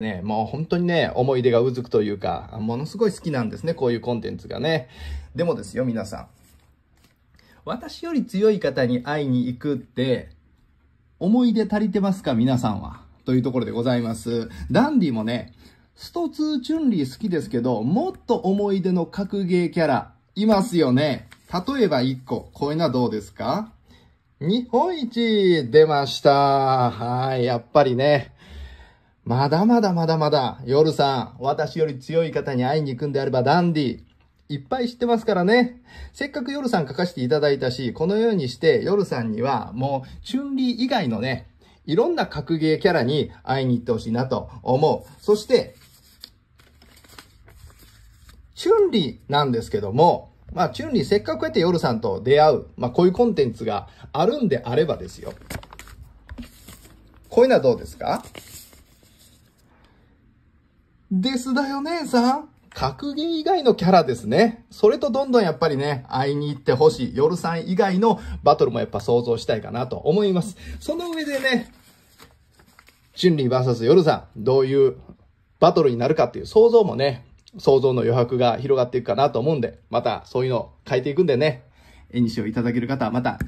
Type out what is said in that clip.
ね、もう本当にね、思い出がうずくというか、ものすごい好きなんですね、こういうコンテンツがね。でもですよ、皆さん。私より強い方に会いに行くって、思い出足りてますか、皆さんは。というところでございます。ダンディもね、ストツーチュンリー好きですけど、もっと思い出の格ゲーキャラ、いますよね。例えば1個、こういうのはどうですか日本一出ました。はい、やっぱりね。まだまだまだまだ、夜さん、私より強い方に会いに行くんであればダンディ。いっぱい知ってますからね。せっかく夜さん書かせていただいたし、このようにして夜さんにはもう、チュンリー以外のね、いろんな格ゲーキャラに会いに行ってほしいなと思う。そして、チュンリーなんですけども、まあ、チュンリーせっかくやって夜さんと出会う、まあ、こういうコンテンツがあるんであればですよ。こういうのはどうですかですだよ姉さん。格ゲー以外のキャラですね。それとどんどんやっぱりね、会いに行ってほしい。夜さん以外のバトルもやっぱ想像したいかなと思います。その上でね、春林 VS 夜さん、どういうバトルになるかっていう想像もね、想像の余白が広がっていくかなと思うんで、またそういうのを変えていくんでね、演にをいただける方はまた